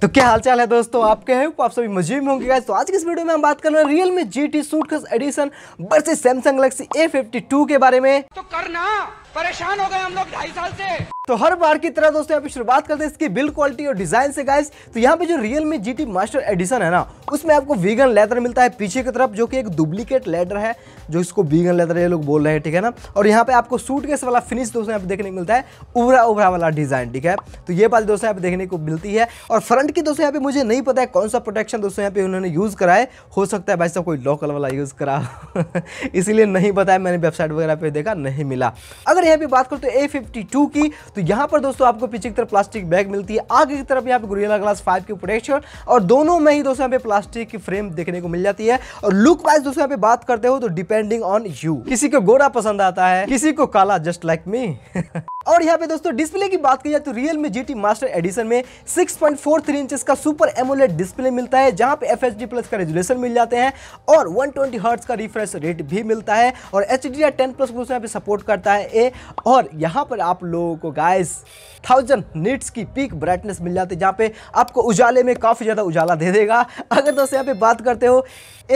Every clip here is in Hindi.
तो क्या हालचाल है दोस्तों आपके हैं आप सभी मजे में होंगे तो आज के इस वीडियो में हम बात कर रहे हैं Realme G T suitcase edition versus Samsung Galaxy A fifty के बारे में तो करना परेशान हो गए हम लोग ढाई साल से तो हर बार की तरह दोस्तों यहाँ पे शुरुआत करते हैं इसकी बिल्ड क्वालिटी और डिजाइन से गाइस तो यहाँ पे जो Realme G T master edition है ना उसमें आपको वीगन लेदर मिलता है पीछे की तरफ जो कि एक डुप्लीकेट लेदर है जो इसको वीगन लेदर ये लोग बोल रहे हैं ठीक है ना और यहाँ पे आपको सूट केस वाला फिनिश दोस्तों यहाँ पे देखने को मिलता है उभरा उभरा वाला डिजाइन ठीक है तो ये बात दोस्तों यहाँ पे देखने को मिलती है और फ्रंट की दोस्तों यहाँ पे मुझे नहीं पता है कौन सा प्रोटेक्शन दोस्तों यहाँ पे उन्होंने यूज करा है हो सकता है भाई साहब कोई लोकल वाला यूज करा इसीलिए नहीं है मैंने वेबसाइट वगैरह पे देखा नहीं मिला अगर यहाँ पे बात तो ए फिफ्टी की तो यहाँ पर दोस्तों आपको पीछे की तरफ प्लास्टिक बैग मिलती है आगे की तरफ यहाँ पे गुरियला ग्लास फाइव की प्रोटेक्शन और दोनों में ही दोस्तों यहाँ पे प्लास्टिक की फ्रेम देखने को मिल जाती है और लुक वाइज दोस्तों यहाँ पे बात करते हो तो डिपेंडिंग ऑन यू किसी को गोरा पसंद आता है किसी को काला जस्ट लाइक मी और यहाँ पे दोस्तों डिस्प्ले की बात की जाए तो Realme G master edition में 6.43 इंचेस का सुपर एमोलेट डिस्प्ले मिलता है जहाँ पे एफ प्लस का रेजुलेशन मिल जाते हैं और 120 ट्वेंटी का रिफ्रेश रेट भी मिलता है और एच डी प्लस को यहाँ पे सपोर्ट करता है ए और यहाँ पर आप लोगों को गाइस थाउजेंड नीट्स की पीक ब्राइटनेस मिल जाती है जहाँ पे आपको उजाले में काफ़ी ज़्यादा उजाला दे देगा अगर दोस्तों यहाँ पे बात करते हो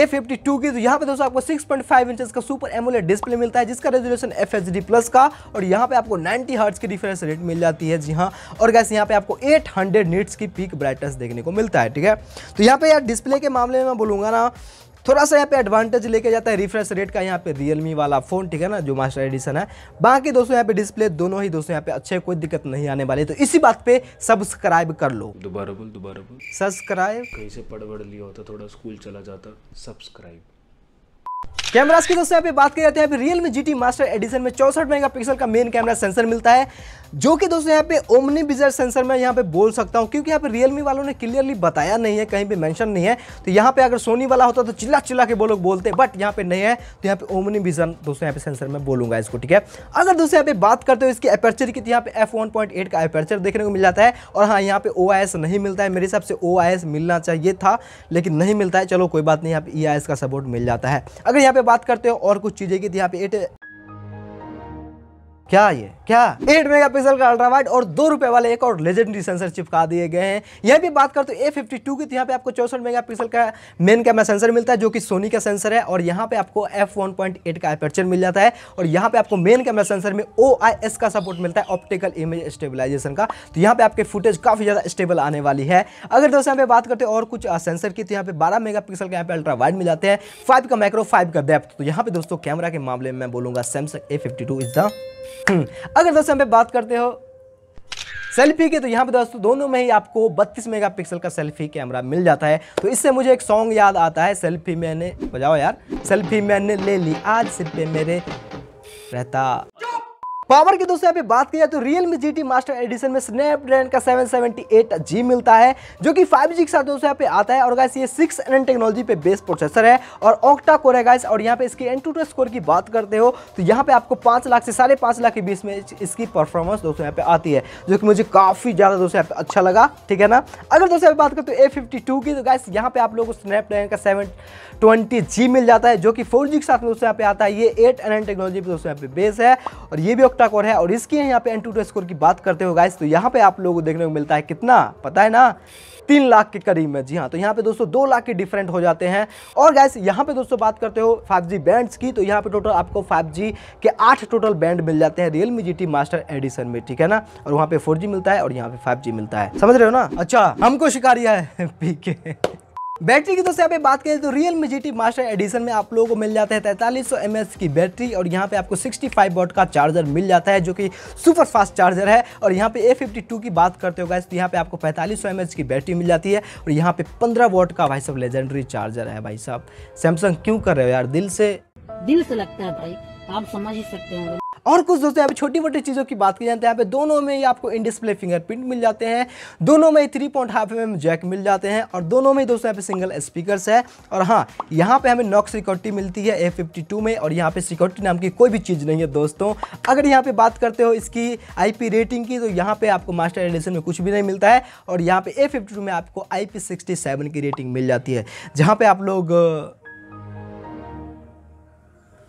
ए फिफ्टी टू की तो यहाँ पे दोस्तों आपको 6.5 पॉइंट इंचज का सुपर एमोलेट डिस्प्ले मिलता है जिसका resolution F H D plus का और यहाँ पे आपको 90 हर्ट्स की डिफरेंस रेट मिल जाती है जी हाँ और गैस यहाँ पे आपको 800 हंड्रेड नीट्स की पीक ब्राइटनेस देखने को मिलता है ठीक है तो यहाँ पे यार डिस्प्ले के मामले में मैं बोलूँगा ना थोड़ा सा यहाँ पे एडवांटेज लेके जाता है रिफ्रेश रेट का यहाँ पे रियलमी वाला फोन ठीक है ना जो मास्टर एडिशन है बाकी दोस्तों यहाँ पे डिस्प्ले दोनों ही दोस्तों यहाँ पे अच्छे कोई दिक्कत नहीं आने वाली तो इसी बात पे सब्सक्राइब कर लो दोबारा बोल दोबारा बोल सब्सक्राइब कहीं से पढ़ लिया होता तो थोड़ा स्कूल चला जाता सब्सक्राइब कैमरास की दोस्तों यहाँ पे बात करते जाती है यहाँ पे रियल में जीटी मास्टर एडिशन में चौसठ मेगापिक्सल का मेन कैमरा सेंसर मिलता है जो कि दोस्तों यहाँ पे ओमनी बिजर सेंसर मैं यहाँ पे बोल सकता हूँ क्योंकि यहाँ पे रियलमी वालों ने क्लियरली बताया नहीं है कहीं पे मेंशन नहीं है तो यहाँ पे अगर सोनी वाला होता तो चिल्ला चिल्ला के वो लोग बोलते बट यहाँ पे नहीं है तो यहाँ पे ओमनी बिजन दोस्तों यहाँ पे सेंसर में बोलूंगा इसको ठीक है अगर दोस्तों यहाँ पे बात करते हो इसके अपर्चर की तो यहाँ पे एफ का अपर्चर देखने को मिल जाता है और हाँ यहाँ पे ओ नहीं मिलता है मेरे हिसाब से ओ मिलना चाहिए था लेकिन नहीं मिलता है चलो कोई बात नहीं यहाँ पे ई का सपोर्ट मिल जाता है अगर यहाँ पे बात करते हैं और कुछ चीज़ें की थी यहाँ पे एट क्या ये क्या एट मेगा पिक्सल का वाइड और दो रुपए वाले एक और लेजेंडरी सेंसर चिपका दिए गए हैं यहाँ भी बात करते ए फिफ्टी टू की तो यहाँ पे आपको चौसठ मेगापिक्सल का मेन कैमरा सेंसर मिलता है जो कि सोनी का सेंसर है और यहाँ पे आपको एफ वन पॉइंट एट का एपर्चर मिल जाता है और यहाँ पे आपको मेन कैमरा सेंसर में ओ आई एस का सपोर्ट मिलता है ऑप्टिकल इमेज स्टेबिलाईजेशन का तो यहाँ पे आपके फुटेज काफी ज़्यादा स्टेबल आने वाली है अगर दोस्तों यहाँ पे बात करते हैं और कुछ सेंसर की तो यहाँ पे बारह मेगा का यहाँ पे अल्ट्रावाइड मिल जाते हैं फाइव का माइक्रो फाइव का डेप्थ तो यहाँ पे दोस्तों कैमरा के मामले में बोलूंगा सैमसंग ए इज द अगर दोस्तों हम बात करते हो सेल्फी की तो यहाँ पे दोस्तों दोनों में ही आपको 32 मेगापिक्सल का सेल्फी कैमरा मिल जाता है तो इससे मुझे एक सॉन्ग याद आता है सेल्फी मैंने बजाओ यार सेल्फी मैंने ले ली आज सिर्फ मेरे रहता पावर की दोस्तों यहाँ पे बात की जाए तो Realme G master edition में स्नैपड्रैगन का एट जी मिलता है जो कि 5G के साथ दोस्तों यहाँ पे आता है और गाइस ये सिक्स एन टेक्नोलॉजी पे बेस प्रोसेसर है और ऑक्टा कोर है गाइस और यहाँ पे इसकी एन टू स्कोर की बात करते हो तो यहाँ पे आपको पाँच लाख से साढ़े पाँच लाख के बीच में इसकी परफॉर्मेंस दोस्तों यहाँ पे आती है जो कि मुझे काफ़ी ज़्यादा दोस्तों यहाँ पे अच्छा लगा ठीक है ना अगर दोस्तों बात करते तो ए फिफ्टी टू की तो गाइस यहाँ पे आप लोगों को स्नैपड्रैगन का सेवन ट्वेंटी जी मिल जाता है जो कि फोर जी के साथ दोस्तों यहाँ पे आता है ये एट एन टेक्नोलॉजी पर दोस्तों यहाँ पे बेस है और ये भी टॉकर है और इसकी यहाँ पे एन टू स्कोर की बात करते हो गाइस तो यहाँ पे आप लोगों को देखने को मिलता है कितना पता है ना तीन लाख के करीब में जी हाँ तो यहाँ पे दोस्तों दो लाख के डिफरेंट हो जाते हैं और गैस यहाँ पे दोस्तों बात करते हो 5G बैंड्स की तो यहाँ पे टोटल आपको 5G के आठ टोटल बैंड मिल जाते हैं रियलमी जी मास्टर एडिशन में ठीक है ना और वहाँ पे 4G मिलता है और यहाँ पे 5G मिलता है समझ रहे हो ना अच्छा हमको शिकारिया है पी के बैटरी की दोस्तों यहाँ पे बात करें तो Realme G master edition में आप लोगों को मिल जाता है तैंतालीस सौ की बैटरी और यहाँ पे आपको 65 फाइव वोट का चार्जर मिल जाता है जो कि सुपर फास्ट चार्जर है और यहाँ पे ए टू की बात करते हो तो यहाँ पे आपको पैंतालीस सौ की बैटरी मिल जाती है और यहाँ पे पंद्रह वोट का भाई साहब लेजेंडरी चार्जर है भाई साहब सैमसंग क्यों कर रहे हो यार दिल से दिल से लगता है भाई आप समझ ही सकते हैं और कुछ दोस्तों यहाँ पे छोटी मोटी चीज़ों की बात की जाती तो है यहाँ पे दोनों में ही आपको इन डिस्प्ले फिंगरप्रिंट मिल जाते हैं दोनों में three point half M jack मिल जाते हैं और दोनों में दोस्तों यहाँ पे सिंगल स्पीकर्स है और हाँ यहाँ पे हमें नॉक सिक्योरिटी मिलती है ए फिफ्टी टू में और यहाँ पे सिक्योरिटी नाम की कोई भी चीज़ नहीं है दोस्तों अगर यहाँ पे बात करते हो इसकी आई रेटिंग की तो यहाँ पर आपको मास्टर एडिशन में कुछ भी नहीं मिलता है और यहाँ पर ए फिफ्टी टू में आपको आई पी सिक्सटी सेवन की रेटिंग मिल जाती है जहाँ पे आप लोग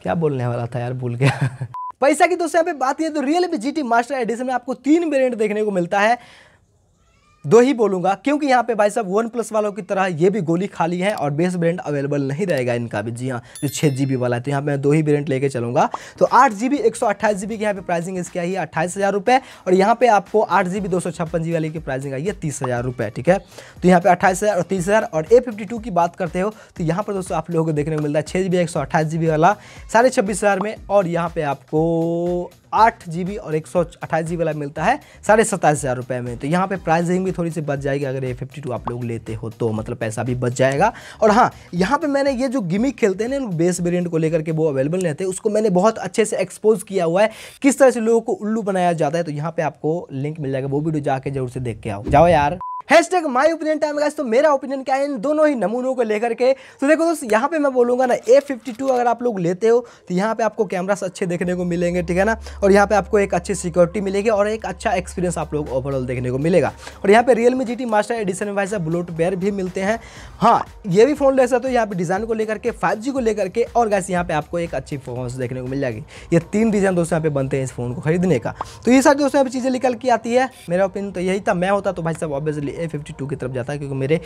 क्या बोलने वाला था यार भूल गया पैसा की दोस्तों यहाँ पे बात करें तो real G T master edition में आपको तीन वेरियंट देखने को मिलता है दो ही बोलूंगा क्योंकि यहाँ पे भाई साहब वन प्लस वालों की तरह ये भी गोली खाली है और बेस ब्रांड अवेलेबल नहीं रहेगा इनका भी जी हाँ जो छः जी वाला है तो यहाँ पे मैं दो ही ब्रांड लेके चलूंगा तो आठ जी बी एक सौ अट्ठाईस जी बी की यहाँ पे प्राइसिंग इसकी आई है अट्ठाईस हज़ार रुपये और यहाँ पे आपको आठ जी बी दो सौ छप्पन जी वाली की प्राइसिंग आई है तीस हज़ार रुपये ठीक है तो यहाँ पे अट्ठाईस हज़ार और तीस हज़ार और ए फिफ्टी टू की बात करते हो तो यहाँ पर दोस्तों आप लोगों को देखने को मिलता है छः जी बी एक सौ अट्ठाईस जी बी वाला साढ़े छब्बीस हज़ार में और यहाँ पे आपको आठ जी और एक सौ अट्ठाईस जी वाला मिलता है साढ़े सत्ताईस हज़ार रुपये में तो यहाँ पे प्राइसिंग भी थोड़ी सी बच जाएगी अगर ए फिफ्टी टू आप लोग लेते हो तो मतलब पैसा भी बच जाएगा और हाँ यहाँ पे मैंने ये जो गिमिक खेलते हैं ना बेस वेरियंट को लेकर के वो अवेलेबल रहते हैं उसको मैंने बहुत अच्छे से एक्सपोज किया हुआ है किस तरह से लोगों को उल्लू बनाया जाता है तो यहाँ पर आपको लिंक मिल जाएगा वो वीडियो जाके जरूर से देख के आओ जाओ यार hashtag my opinion time तो मेरा ओपिनियन क्या है इन दोनों ही नमूनों को लेकर के तो देखो दोस्त यहाँ पे मैं बोलूँगा ना ए फिफ्टी टू अगर आप लोग लेते हो तो यहाँ पे आपको कैमरास अच्छे देखने को मिलेंगे ठीक है ना और यहाँ पे आपको एक अच्छी सिक्योरिटी मिलेगी और एक अच्छा एक्सपीरियंस आप लोग ओवरऑल देखने को मिलेगा और यहाँ पे Realme G T master edition में भाई साहब ब्लूटूथ भी मिलते हैं हाँ ये भी फोन ले सकते हो यहाँ पे डिज़ाइन को लेकर के फाइव को लेकर के और गैस यहाँ पे आपको एक अच्छी परफॉर्मेंस देखने को मिल जाएगी ये तीन रीज़न दोस्तों यहाँ पे बनते हैं इस फोन को खरीदने का तो ये सारी दोस्तों यहाँ पर चीज़ें निकल के आती है मेरा ओपिनियन तो यही था मैं होता तो भाई साहब ऑब्वियसली ए फिफ्टी टू की तरफ जाता है क्योंकि मेरे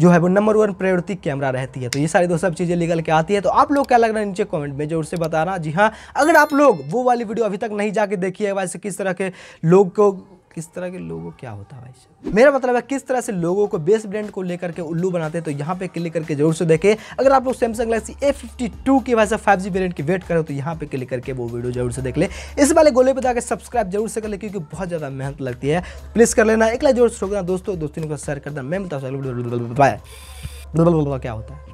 जो है वो नंबर वन प्रायोरिटी कैमरा रहती है तो ये सारी दोस्तों सब चीज़ें निकल के आती है तो आप लोग क्या लग रहा है नीचे कॉमेंट में जोर से बताना जी हाँ अगर आप लोग वो वाली वीडियो अभी तक नहीं जाके देखी है वैसे किस तरह के लोग को किस तरह के लोगो क्या होता है मेरा मतलब है किस तरह से लोगों को बेस ब्रांड को लेकर के उल्लू बनाते हैं तो यहाँ पे क्लिक करके जरूर से देखें अगर आप लोग Samsung Galaxy A fifty two की वजह से फाइव जी की वेट करें तो यहाँ पे क्लिक करके वो वीडियो जरूर से देख ले इस वाले गोले पर जाकर सब्सक्राइब जरूर से कर ले क्योंकि बहुत ज़्यादा मेहनत लगती है प्लीज़ कर लेना एक जोर से दोस्तों दोस्तों को शेयर करना मैं बताऊँ क्या होता है